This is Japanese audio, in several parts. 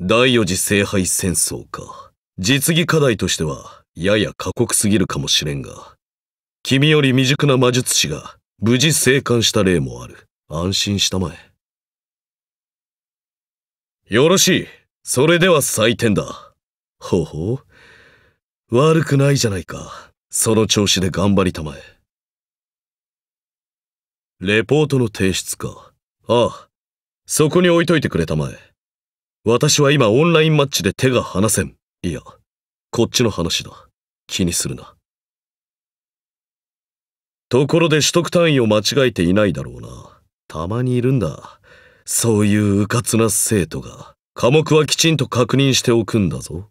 第四次聖杯戦争か。実技課題としては、やや過酷すぎるかもしれんが、君より未熟な魔術師が無事生還した例もある。安心したまえ。よろしい。それでは採点だ。ほうほう。悪くないじゃないか。その調子で頑張りたまえ。レポートの提出か。ああ、そこに置いといてくれたまえ。私は今オンラインマッチで手が離せん。いや、こっちの話だ。気にするな。ところで取得単位を間違えていないだろうな。たまにいるんだ。そういう迂闊な生徒が。科目はきちんと確認しておくんだぞ。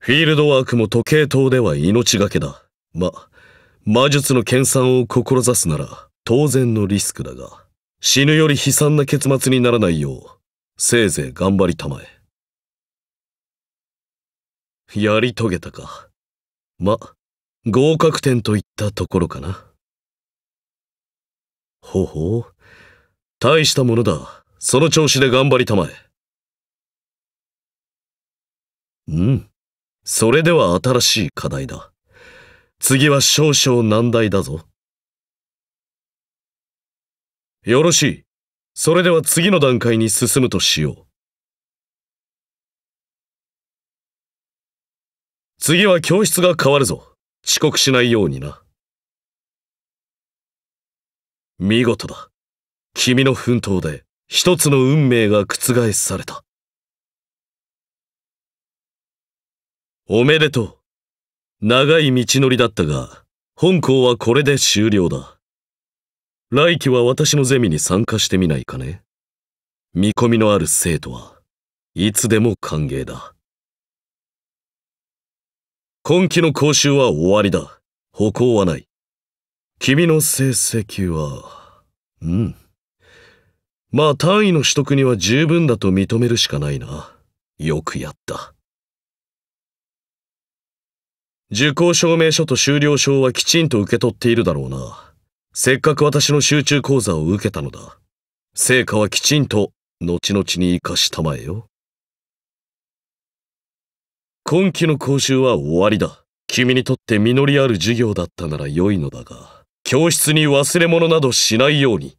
フィールドワークも時計塔では命がけだ。ま、魔術の研鑽を志すなら当然のリスクだが。死ぬより悲惨な結末にならないよう、せいぜい頑張りたまえ。やり遂げたか。ま、合格点といったところかな。ほほう。大したものだ。その調子で頑張りたまえ。うん。それでは新しい課題だ。次は少々難題だぞ。よろしい。それでは次の段階に進むとしよう。次は教室が変わるぞ。遅刻しないようにな。見事だ。君の奮闘で一つの運命が覆された。おめでとう。長い道のりだったが、本校はこれで終了だ。来期は私のゼミに参加してみないかね見込みのある生徒はいつでも歓迎だ。今期の講習は終わりだ。歩行はない。君の成績は、うん。まあ単位の取得には十分だと認めるしかないな。よくやった。受講証明書と修了証はきちんと受け取っているだろうな。せっかく私の集中講座を受けたのだ。成果はきちんと後々に生かしたまえよ。今期の講習は終わりだ。君にとって実りある授業だったなら良いのだが、教室に忘れ物などしないように。